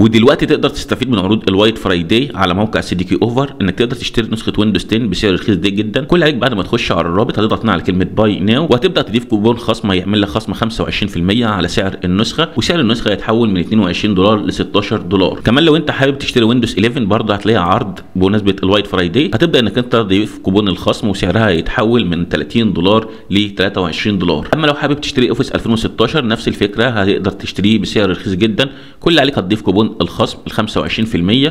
ودلوقتي تقدر تستفيد من عروض الوايت فرايداي على موقع سي دي كي اوفر انك تقدر تشتري نسخه ويندوز 10 بسعر رخيص جدا كل عليك بعد ما تخش على الرابط هتضغط هنا على كلمه باي ناو وهتبدا تضيف كوبون خصم هيعمل لك خصم 25% على سعر النسخه وسعر النسخه هيتحول من 22 دولار ل 16 دولار كمان لو انت حابب تشتري ويندوز 11 برضه هتلاقي عرض بمناسبه الوايت فرايداي هتبدا انك انت تضيف كوبون الخصم وسعرها هيتحول من 30 دولار ل 23 دولار اما لو حابب تشتري اوفيس 2016 نفس الفكره هتقدر تشتريه بسعر رخيص جدا كل عليك هتضيف كوبون الخصم ال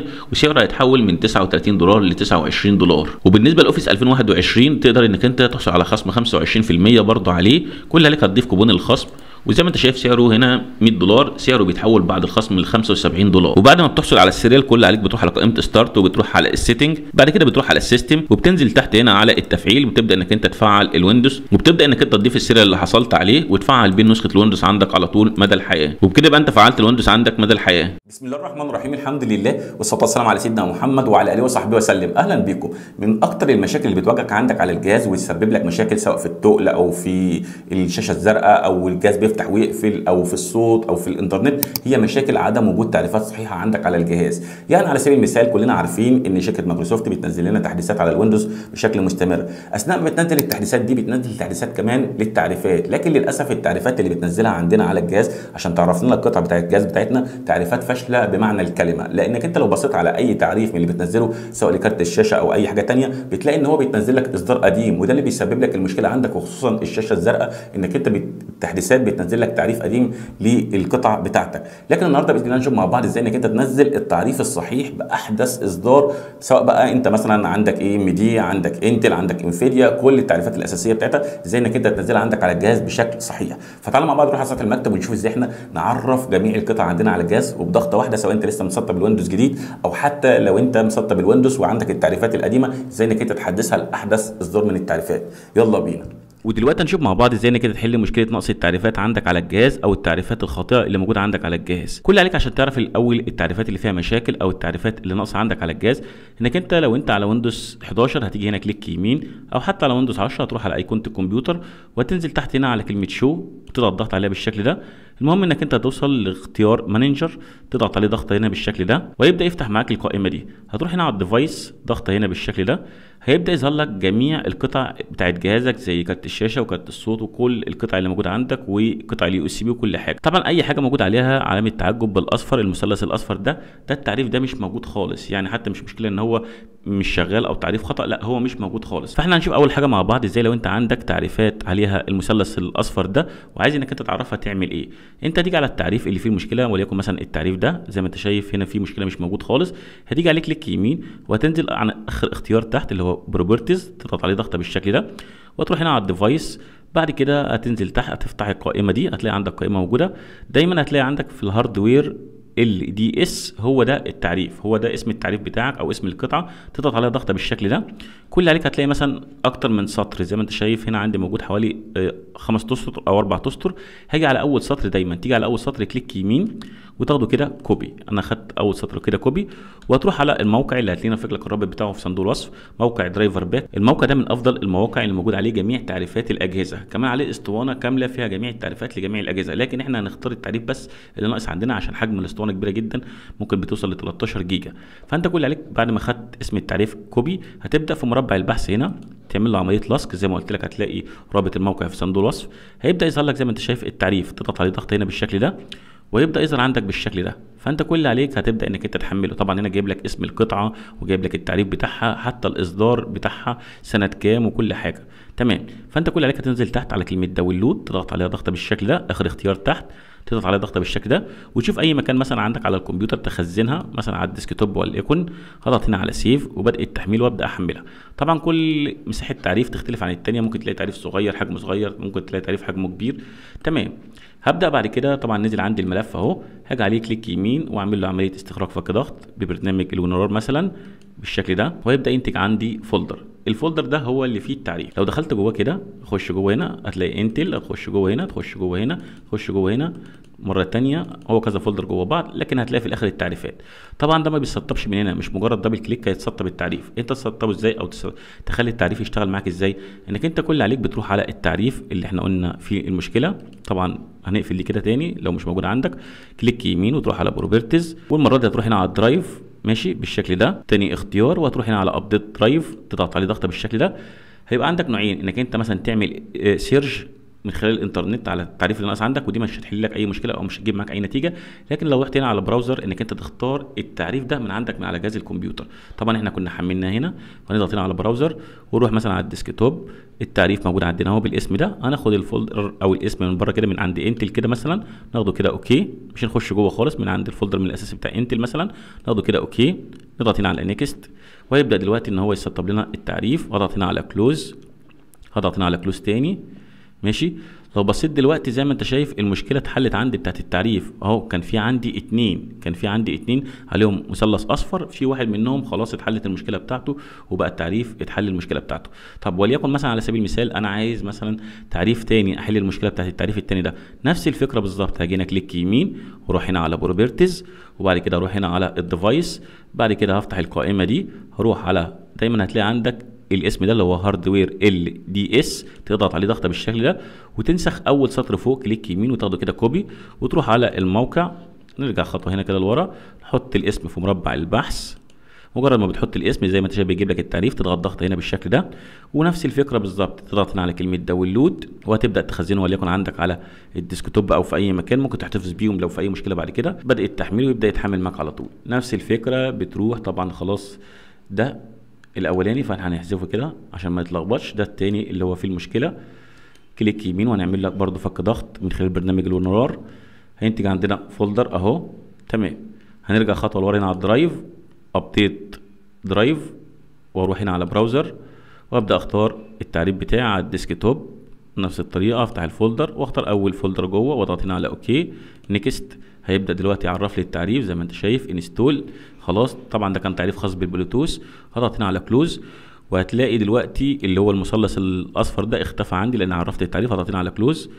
25% وسعره هيتحول من 39 دولار ل 29 دولار وبالنسبه لاوفيس 2021 تقدر انك انت تحصل على خصم 25% برضه عليه كل عليك هتضيف كوبون الخصم وزي ما انت شايف سعره هنا 100 دولار سعره بيتحول بعد الخصم ل 75 دولار وبعد ما بتحصل على السيريال كل عليك بتروح على قائمه ستارت وبتروح على السيتنج بعد كده بتروح على السيستم وبتنزل تحت هنا على التفعيل وبتبدا انك انت تفعل الويندوز وبتبدا انك انت تضيف السيريال اللي حصلت عليه وتفعل بيه نسخه الويندوز عندك على طول مدى الحياه وبكده يبقى انت فعلت الويندوز عندك مدى الحياه بسم الله الرحمن الرحيم الحمد لله والصلاه والسلام على سيدنا محمد وعلى اله وصحبه وسلم اهلا بيكم من اكثر المشاكل اللي بتواجهك عندك على الجهاز وتسبب لك مشاكل سواء في التقل او في الشاشه الزرقاء او الجهاز يفتح ويقفل او في الصوت او في الانترنت هي مشاكل عدم وجود تعريفات صحيحه عندك على الجهاز يعني على سبيل المثال كلنا عارفين ان شركه مايكروسوفت بتنزل لنا تحديثات على الويندوز بشكل مستمر اثناء ما بتنزل التحديثات دي بتنزل تحديثات كمان للتعريفات لكن للاسف التعريفات اللي بتنزلها عندنا على الجهاز عشان تعرف لنا القطعه بتاعه الجهاز بتاعتنا تعريفات فاشله بمعنى الكلمه لانك انت لو بصيت على اي تعريف من اللي بتنزله سواء لكارت الشاشه او اي حاجه ثانيه بتلاقي ان هو بيتنزل لك اصدار قديم وده اللي بيسبب لك المشكله عندك وخصوصا الشاشه الزرقاء انك انت التحديثات تنزل لك تعريف قديم للقطع بتاعتك لكن النهارده باذن الله نشوف مع بعض ازاي انك انت تنزل التعريف الصحيح باحدث اصدار سواء بقى انت مثلا عندك ايه دي عندك انتل عندك انفيديا كل التعريفات الاساسيه بتاعتها ازاي انك انت تنزلها عندك على الجهاز بشكل صحيح فتعالى مع بعض نروح على سطح المكتب ونشوف ازاي احنا نعرف جميع القطع عندنا على الجهاز وبضغطه واحده سواء انت لسه مسطب الويندوز جديد او حتى لو انت مسطب الويندوز وعندك التعريفات القديمه ازاي انك انت تحدثها لاحدث اصدار من التعريفات يلا بينا ودلوقتي هنشوف مع بعض ازاي انك تحل مشكله نقص التعريفات عندك على الجهاز او التعريفات الخاطئه اللي موجوده عندك على الجهاز كل عليك عشان تعرف الاول التعريفات اللي فيها مشاكل او التعريفات اللي ناقصه عندك على الجهاز انك انت لو انت على ويندوز 11 هتيجي هنا كليك يمين او حتى على ويندوز 10 هتروح على ايقونه الكمبيوتر وهتنزل تحت هنا على كلمه شو وتضغط عليها بالشكل ده المهم انك انت توصل لاختيار مانجر تضغط عليه ضغطه هنا بالشكل ده ويبدا يفتح معاك القائمه دي هتروح هنا على الديفايس ضغطه هنا بالشكل ده هيبدا يظهر لك جميع القطع بتاعت جهازك زي كارت الشاشه وكارت الصوت وكل القطع اللي موجوده عندك وقطع اليو اس بي وكل حاجه طبعا اي حاجه موجود عليها علامه تعجب بالاصفر المثلث الاصفر ده ده التعريف ده مش موجود خالص يعني حتى مش مشكله ان هو مش شغال او تعريف خطا لا هو مش موجود خالص فاحنا هنشوف اول حاجه مع بعض ازاي لو انت عندك تعريفات عليها المثلث الاصفر ده وعايز انك انت تعرفها تعمل ايه انت هتيجي على التعريف اللي فيه المشكله وليكن مثلا التعريف ده زي ما انت شايف هنا فيه مشكله مش موجود خالص هتيجي عليه كليك يمين وهتنزل عن اخر اختيار تحت اللي هو بروبرتيز تضغط عليه ضغطه بالشكل ده وتروح هنا على الديفايس بعد كده هتنزل تحت هتفتح القائمه دي هتلاقي عندك قائمه موجوده دايما هتلاقي عندك في الهاردوير ال دي اس هو ده التعريف هو ده اسم التعريف بتاعك او اسم القطعه تضغط عليها ضغطه بالشكل ده كل عليك هتلاقي مثلا اكتر من سطر زي ما انت شايف هنا عندي موجود حوالي آه، خمس اسطر او اربع اسطر هاجي على اول سطر دايما تيجي على اول سطر كليك يمين وتاخده كده كوبي انا خدت اول سطر كده كوبي وهتروح على الموقع اللي هتلاقينا في لك الرابط بتاعه في صندوق الوصف موقع درايفر باك الموقع ده من افضل المواقع اللي موجود عليه جميع تعريفات الاجهزه كمان عليه اسطوانه كامله فيها جميع التعريفات لجميع الاجهزه لكن احنا هنختار التعريف بس اللي ناقص عندنا عشان حجم الاسطوانه كبيره جدا ممكن بتوصل ل 13 جيجا فانت كل عليك بعد ما خدت اسم التعريف كوبي هتبدا في مربع البحث هنا تعمل له عمليه لصق زي ما قلت لك هتلاقي رابط الموقع في صندوق الوصف هيبدا يظهر لك زي ما انت شايف التعريف تضغط عليه ضغط هنا بالشكل ده ويبدا يظهر عندك بالشكل ده فانت كل اللي عليك هتبدا انك انت تحمله طبعا هنا جايب لك اسم القطعه وجايب لك التعريف بتاعها حتى الاصدار بتاعها سنه كام وكل حاجه تمام فانت كل اللي عليك هتنزل تحت على كلمه داونلود تضغط عليها ضغطه بالشكل ده اخر اختيار تحت تضغط عليها ضغطه بالشكل ده وتشوف اي مكان مثلا عندك على الكمبيوتر تخزنها مثلا على الديسك توب ولا الايكون هضغط هنا على سيف وبدأ التحميل وابدا احملها طبعا كل مساحه تعريف تختلف عن الثانيه ممكن تلاقي تعريف صغير حجمه صغير ممكن تلاقي تعريف حجمه كبير تمام هبدا بعد كده طبعا نزل عندي الملف اهو هاجي عليه كليك يمين واعمل له عمليه استخراج فك ضغط ببرنامج الونرار مثلا بالشكل ده وهيبدا ينتج عندي فولدر الفولدر ده هو اللي فيه التعريف لو دخلت جواه كده خش جوه هنا هتلاقي انتل خش جوه هنا تخش جوه هنا خش جوه هنا مره تانية هو كذا فولدر جوه بعض لكن هتلاقي في الاخر التعريفات طبعا ده ما بيتسطبش من هنا مش مجرد دبل كليك هيتسطب التعريف انت تسطبه ازاي او تخلي التعريف يشتغل معاك ازاي انك انت كل اللي عليك بتروح على التعريف اللي احنا قلنا فيه المشكله طبعا هنقفل دي كده تاني لو مش موجود عندك كليك يمين وتروح على بروبرتيز والمره دي هتروح هنا على الدرايف ماشي بالشكل ده تاني اختيار وهتروح هنا على ابديت درايف تضغط عليه ضغطه بالشكل ده هيبقى عندك نوعين انك انت مثلا تعمل سيرج آه، من خلال الانترنت على التعريف اللي ناقص عندك ودي مش هتحل لك اي مشكله او مش هتجيب معاك اي نتيجه لكن لو رحت هنا على براوزر انك انت تختار التعريف ده من عندك من على جهاز الكمبيوتر طبعا احنا كنا حملناه هنا فنضغط هنا على براوزر ونروح مثلا على الديسكتوب التعريف موجود عندنا اهو بالاسم ده هناخد الفولدر او الاسم من بره كده من عند انتل كده مثلا ناخده كده اوكي مش هنخش جوه خالص من عند الفولدر من الاساسي بتاع انتل مثلا ناخده كده اوكي نضغط هنا على نيكست وهيبدا دلوقتي ان هو يسطب لنا التعريف واضغط هنا على كلوز هضغط هنا على كلوز تاني ماشي لو بصيت دلوقتي زي ما انت شايف المشكله اتحلت عندي بتاعت التعريف اهو كان في عندي اتنين كان في عندي اتنين عليهم مثلث اصفر في واحد منهم خلاص اتحلت المشكله بتاعته وبقى التعريف اتحل المشكله بتاعته طب وليكن مثلا على سبيل المثال انا عايز مثلا تعريف تاني احل المشكله بتاعت التعريف التاني ده نفس الفكره بالظبط هاجي هنا كليك يمين واروح هنا على بروبرتيز وبعد كده اروح هنا على الديفايس بعد كده هفتح القائمه دي هروح على دايما هتلاقي عندك الاسم ده اللي هو هاردوير ال دي اس تضغط عليه ضغطه بالشكل ده وتنسخ اول سطر فوق كليك يمين وتاخده كده كوبي وتروح على الموقع نرجع خطوه هنا كده لورا نحط الاسم في مربع البحث مجرد ما بتحط الاسم زي ما انت شايف بيجيب لك التعريف تضغط ضغطه هنا بالشكل ده ونفس الفكره بالظبط تضغط هنا على كلمه داونلود وهتبدا تخزنه وليكن عندك على الديسكتوب او في اي مكان ممكن تحتفظ بيهم لو في اي مشكله بعد كده بدا التحميل ويبدا يتحمل معاك على طول نفس الفكره بتروح طبعا خلاص ده الاولاني فاحنا هنحذفه كده عشان ما يتلخبطش ده التاني اللي هو فيه المشكله كليك يمين وهنعمل لك برضو فك ضغط من خلال برنامج الونرار هينتج عندنا فولدر اهو تمام هنرجع خطوه لورا هنا على الدرايف ابديت درايف واروح هنا على براوزر وابدا اختار التعريب بتاعي على الديسك توب نفس الطريقه افتح الفولدر واختار اول فولدر جوه واضغط هنا على اوكي نيكست هيبدا دلوقتي يعرف لي التعريف زي ما انت شايف انستول خلاص طبعا ده كان تعريف خاص بالبلوتوث هضغط هنا على كلوز وهتلاقي دلوقتي اللي هو المثلث الاصفر ده اختفى عندي لان عرفت التعريف هضغط هنا على كلوز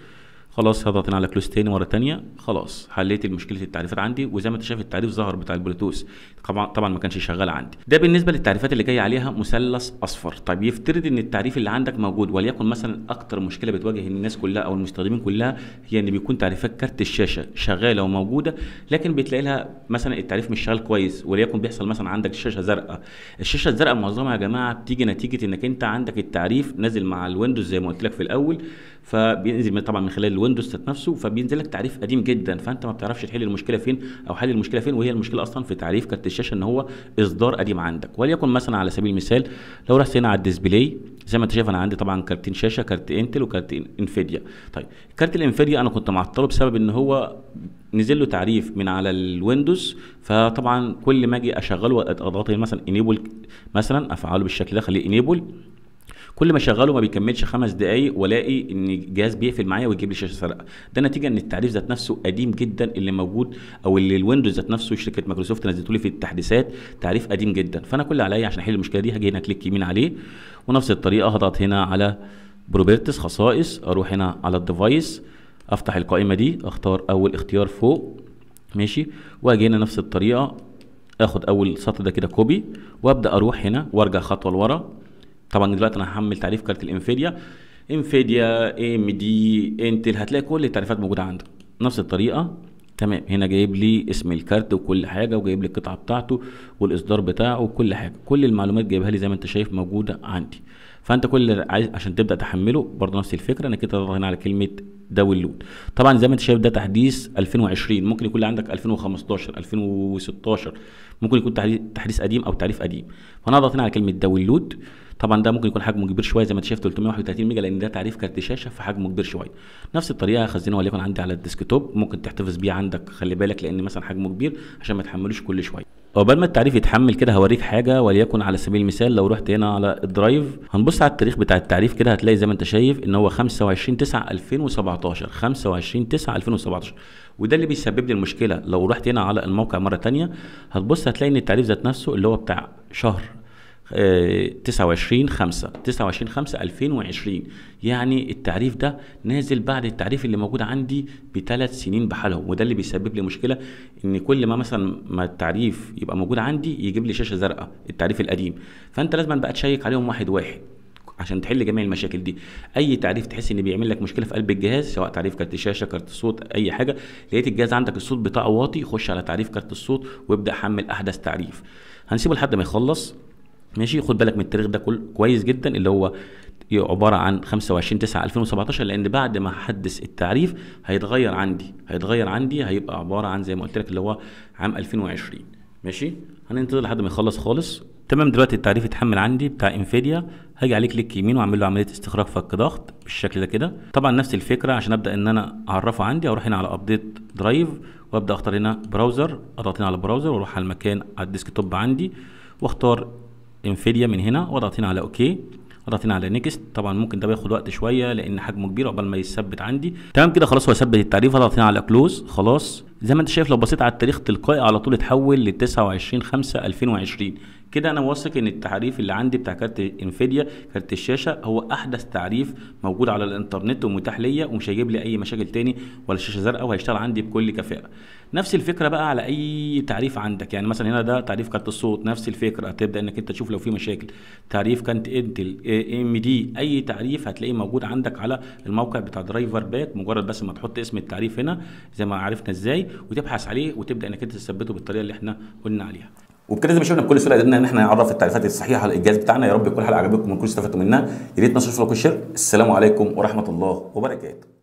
خلاص هضغط على كلوز تاني مره تانية خلاص حليت مشكله التعريفات عندي وزي ما انت شايف التعريف ظهر بتاع البلوتوث طبعا طبعا ما كانش شغال عندي ده بالنسبه للتعريفات اللي جايه عليها مثلث اصفر طيب يفترض ان التعريف اللي عندك موجود وليكن مثلا اكتر مشكله بتواجه الناس كلها او المستخدمين كلها هي ان بيكون تعريفات كارت الشاشه شغاله وموجوده لكن بتلاقي لها مثلا التعريف مش شغال كويس وليكن بيحصل مثلا عندك شاشه زرقاء الشاشه الزرقاء معظمها يا جماعه بتيجي نتيجه انك انت عندك التعريف نازل مع الويندوز زي ما قلت لك في الاول فبينزل طبعا من خلال الويندوز نفسه فبينزل لك تعريف قديم جدا فانت ما بتعرفش تحل المشكله فين او حل المشكله فين وهي المشكله اصلا في تعريف كارت الشاشه ان هو اصدار قديم عندك وليكن مثلا على سبيل المثال لو رحت هنا على الديسبلاي زي ما انت شايف انا عندي طبعا كارتين شاشه كارت انتل وكارت انفيديا طيب كارت الانفيديا انا كنت معطله بسبب ان هو نزل له تعريف من على الويندوز فطبعا كل ما اجي اشغله اضغط مثلا انيبل مثلا افعله بالشكل ده خليه انيبل كل ما اشغله ما بيكملش خمس دقائق والاقي ان الجهاز بيقفل معايا ويجيب لي شاشه سرقه ده نتيجه ان التعريف ذات نفسه قديم جدا اللي موجود او اللي الويندوز ذات نفسه شركه مايكروسوفت نزلته لي في التحديثات تعريف قديم جدا فانا كل اللي عليا عشان احل المشكله دي هاجي هنا كليك يمين عليه ونفس الطريقه هضغط هنا على بروبرتس خصائص اروح هنا على الديفايس افتح القائمه دي اختار اول اختيار فوق ماشي واجي هنا نفس الطريقه اخد اول سطر ده كده كوبي وابدا اروح هنا وارجع خطوه لورا طبعا دلوقتي انا هحمل تعريف كارت الانفيديا انفيديا ام دي انتل هتلاقي كل التعريفات موجوده عندك نفس الطريقه تمام هنا جايب لي اسم الكارت وكل حاجه وجايب لي القطعه بتاعته والاصدار بتاعه وكل حاجه كل المعلومات جايبها لي زي ما انت شايف موجوده عندي فانت كل اللي عايز عشان تبدا تحمله برضه نفس الفكره انك انت تضغط هنا على كلمه داونلود طبعا زي ما انت شايف ده تحديث 2020 ممكن يكون عندك 2015 2016 ممكن يكون تحديث قديم او تعريف قديم فانا هضغط هنا على كلمه داونلود طبعا ده ممكن يكون حجمه كبير شويه زي ما انت شايف 331 ميجا لان ده تعريف كارت شاشه فحجمه كبير شويه نفس الطريقه هخزنه وليكن عندي على الديسكتوب ممكن تحتفظ بيه عندك خلي بالك لان مثلا حجمه كبير عشان ما تحملوش كل شويه قبل ما التعريف يتحمل كده هوريك حاجه وليكن على سبيل المثال لو رحت هنا على الدرايف هنبص على التاريخ بتاع التعريف كده هتلاقي زي ما انت شايف ان هو 25 9 2017 25 9 2017 وده اللي بيسبب لي المشكله لو رحت هنا على الموقع مره ثانيه هتبص هتلاقي ان التعريف ذات نفسه اللي هو بتاع شهر 29 5 29 5 2020 يعني التعريف ده نازل بعد التعريف اللي موجود عندي بثلاث سنين بحالهم وده اللي بيسبب لي مشكله ان كل ما مثلا ما التعريف يبقى موجود عندي يجيب لي شاشه زرقاء التعريف القديم فانت لازم بقى تشيك عليهم واحد واحد عشان تحل جميع المشاكل دي اي تعريف تحس ان بيعمل لك مشكله في قلب الجهاز سواء تعريف كارت شاشه كارت صوت اي حاجه لقيت الجهاز عندك الصوت بتاعه واطي خش على تعريف كارت الصوت وابدا حمل احدث تعريف هنسيبه لحد ما يخلص ماشي خد بالك من التاريخ ده كله كويس جدا اللي هو عباره عن 25 9 2017 لان بعد ما حدث التعريف هيتغير عندي هيتغير عندي هيبقى عباره عن زي ما قلت لك اللي هو عام 2020 ماشي هننتظر لحد ما يخلص خالص تمام دلوقتي التعريف اتحمل عندي بتاع انفيديا هاجي عليه كليك يمين واعمل له عمليه استخراج فك ضغط بالشكل ده كده طبعا نفس الفكره عشان ابدا ان انا اعرفه عندي اروح هنا على ابديت درايف وابدا اختار هنا براوزر اضغط هنا على براوزر واروح على المكان على الديسك توب عندي واختار انفيديا من هنا وضغط هنا على اوكي اضغط هنا على نيكست طبعا ممكن ده بياخد وقت شويه لان حجمه كبير قبل ما يثبت عندي تمام كده خلاص هو ثبت التعريف اضغط هنا على كلوز خلاص زي ما انت شايف لو بصيت على التاريخ تلقائي على طول اتحول ل 29 5 2020 كده انا واثق ان التعريف اللي عندي بتاع كارت انفيديا كارت الشاشه هو احدث تعريف موجود على الانترنت ومتاح ليا ومش هيجيب لي اي مشاكل تاني ولا الشاشه زرقاء وهيشتغل عندي بكل كفاءه نفس الفكره بقى على اي تعريف عندك يعني مثلا هنا ده تعريف كارت الصوت نفس الفكره هتبدا انك انت تشوف لو في مشاكل تعريف كانت انتل ام دي اي تعريف هتلاقيه موجود عندك على الموقع بتاع درايفر باك مجرد بس ما تحط اسم التعريف هنا زي ما عرفنا ازاي وتبحث عليه وتبدا انك انت تثبته بالطريقه اللي احنا قلنا عليها وبكده زي ما شفنا بكل سهوله قدرنا ان احنا نعرف التعريفات الصحيحه للجهاز بتاعنا يا رب كل حلقه عجبتكم وكل استفدتوا منها يا ريت نشوفكم السلام عليكم ورحمه الله وبركاته